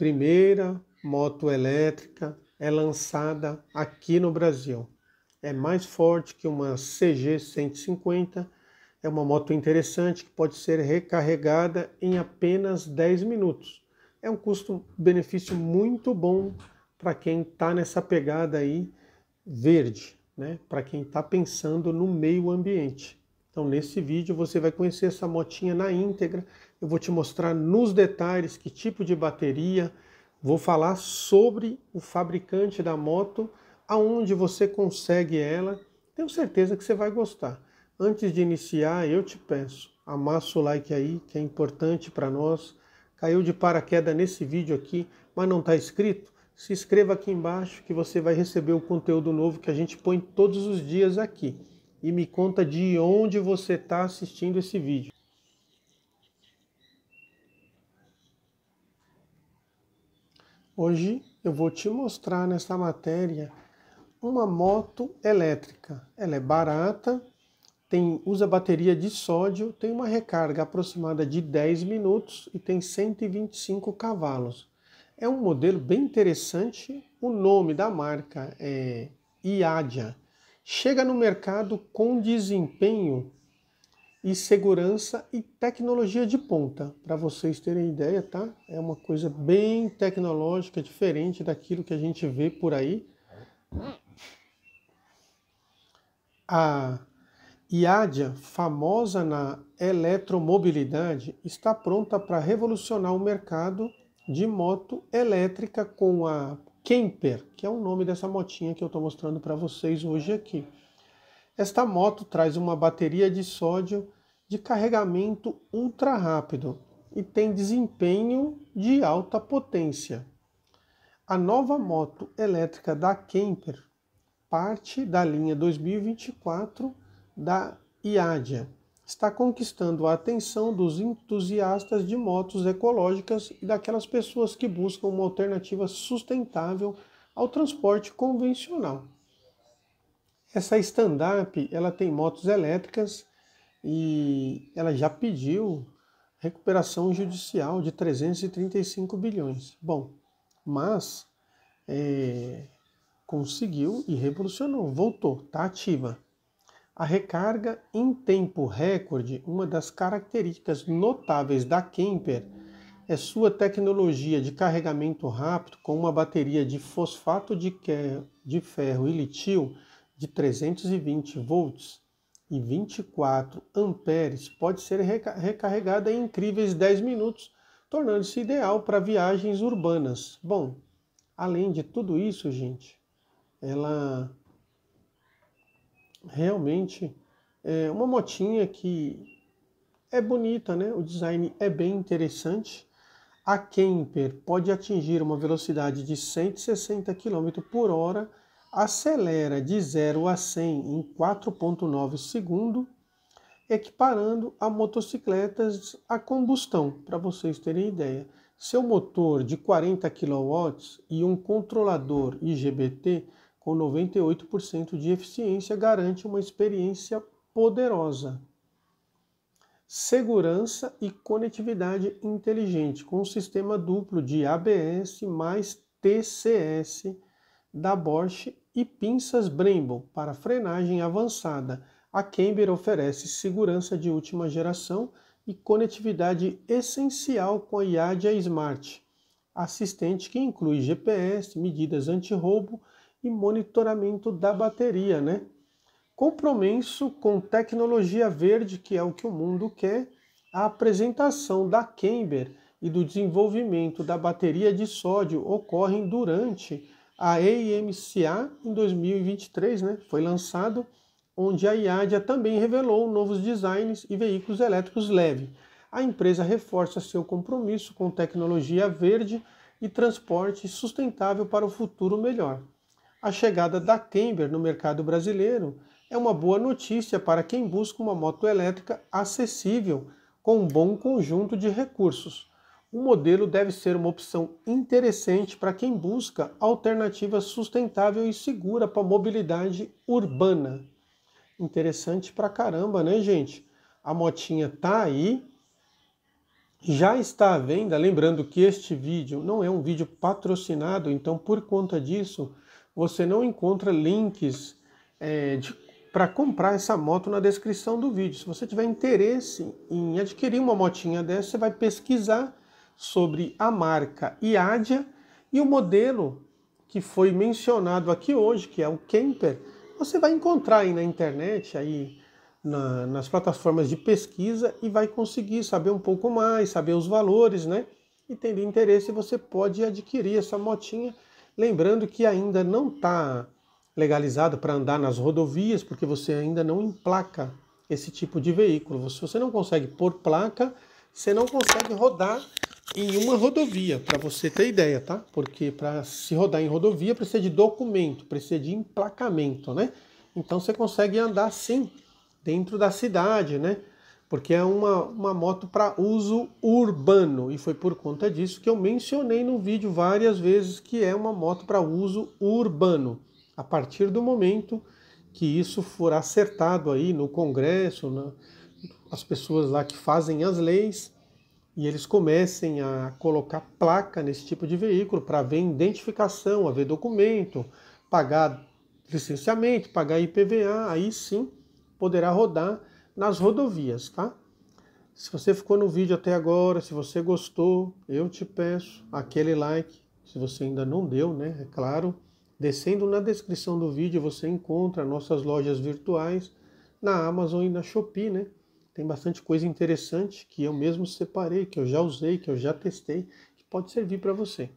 primeira moto elétrica é lançada aqui no Brasil. É mais forte que uma CG 150, é uma moto interessante que pode ser recarregada em apenas 10 minutos. É um custo-benefício muito bom para quem está nessa pegada aí verde, né? para quem está pensando no meio ambiente. Então, nesse vídeo, você vai conhecer essa motinha na íntegra eu vou te mostrar nos detalhes que tipo de bateria, vou falar sobre o fabricante da moto, aonde você consegue ela. Tenho certeza que você vai gostar. Antes de iniciar, eu te peço, amassa o like aí, que é importante para nós. Caiu de paraquedas nesse vídeo aqui, mas não está inscrito? Se inscreva aqui embaixo que você vai receber o conteúdo novo que a gente põe todos os dias aqui. E me conta de onde você está assistindo esse vídeo. Hoje eu vou te mostrar nessa matéria uma moto elétrica. Ela é barata, tem, usa bateria de sódio, tem uma recarga aproximada de 10 minutos e tem 125 cavalos. É um modelo bem interessante, o nome da marca é Iadia. Chega no mercado com desempenho e segurança e tecnologia de ponta. Para vocês terem ideia, tá? É uma coisa bem tecnológica, diferente daquilo que a gente vê por aí. A IADIA, famosa na eletromobilidade, está pronta para revolucionar o mercado de moto elétrica com a Kemper, que é o nome dessa motinha que eu estou mostrando para vocês hoje aqui. Esta moto traz uma bateria de sódio de carregamento ultra rápido e tem desempenho de alta potência. A nova moto elétrica da Kemper parte da linha 2024 da IADIA. Está conquistando a atenção dos entusiastas de motos ecológicas e daquelas pessoas que buscam uma alternativa sustentável ao transporte convencional. Essa stand-up, ela tem motos elétricas e ela já pediu recuperação judicial de 335 bilhões. Bom, mas é, conseguiu e revolucionou, voltou, está ativa. A recarga em tempo recorde, uma das características notáveis da Kemper, é sua tecnologia de carregamento rápido com uma bateria de fosfato de, de ferro e litio de 320 volts e 24 amperes pode ser recarregada em incríveis 10 minutos, tornando-se ideal para viagens urbanas. Bom, além de tudo isso, gente, ela realmente é uma motinha que é bonita, né? O design é bem interessante. A camper pode atingir uma velocidade de 160 km por hora acelera de 0 a 100 em 4,9 segundos, equiparando a motocicletas a combustão, para vocês terem ideia. Seu motor de 40 kW e um controlador IGBT com 98% de eficiência garante uma experiência poderosa. Segurança e conectividade inteligente com um sistema duplo de ABS mais TCS da Bosch e pinças Brembo para frenagem avançada. A Camber oferece segurança de última geração e conectividade essencial com a Yadia Smart, assistente que inclui GPS, medidas anti-roubo e monitoramento da bateria, né? Compromisso com tecnologia verde, que é o que o mundo quer, a apresentação da Camber e do desenvolvimento da bateria de sódio ocorrem durante a EMCA em 2023, né, foi lançado, onde a IADIA também revelou novos designs e veículos elétricos leve. A empresa reforça seu compromisso com tecnologia verde e transporte sustentável para o futuro melhor. A chegada da Camber no mercado brasileiro é uma boa notícia para quem busca uma moto elétrica acessível com um bom conjunto de recursos o modelo deve ser uma opção interessante para quem busca alternativa sustentável e segura para a mobilidade urbana. Interessante para caramba, né, gente? A motinha tá aí, já está à venda. Lembrando que este vídeo não é um vídeo patrocinado, então por conta disso você não encontra links é, para comprar essa moto na descrição do vídeo. Se você tiver interesse em adquirir uma motinha dessa, você vai pesquisar sobre a marca Iadia e o modelo que foi mencionado aqui hoje, que é o Kemper, você vai encontrar aí na internet, aí na, nas plataformas de pesquisa e vai conseguir saber um pouco mais, saber os valores, né? E tendo interesse, você pode adquirir essa motinha. Lembrando que ainda não está legalizado para andar nas rodovias, porque você ainda não emplaca esse tipo de veículo. Se você não consegue pôr placa, você não consegue rodar em uma rodovia, para você ter ideia, tá? Porque para se rodar em rodovia precisa de documento, precisa de emplacamento, né? Então você consegue andar sim dentro da cidade, né? Porque é uma, uma moto para uso urbano e foi por conta disso que eu mencionei no vídeo várias vezes que é uma moto para uso urbano. A partir do momento que isso for acertado aí no Congresso, na, as pessoas lá que fazem as leis, e eles comecem a colocar placa nesse tipo de veículo para ver identificação, haver documento, pagar licenciamento, pagar IPVA, aí sim poderá rodar nas rodovias, tá? Se você ficou no vídeo até agora, se você gostou, eu te peço aquele like, se você ainda não deu, né? É claro. Descendo na descrição do vídeo você encontra nossas lojas virtuais na Amazon e na Shopee, né? tem bastante coisa interessante que eu mesmo separei, que eu já usei, que eu já testei, que pode servir para você.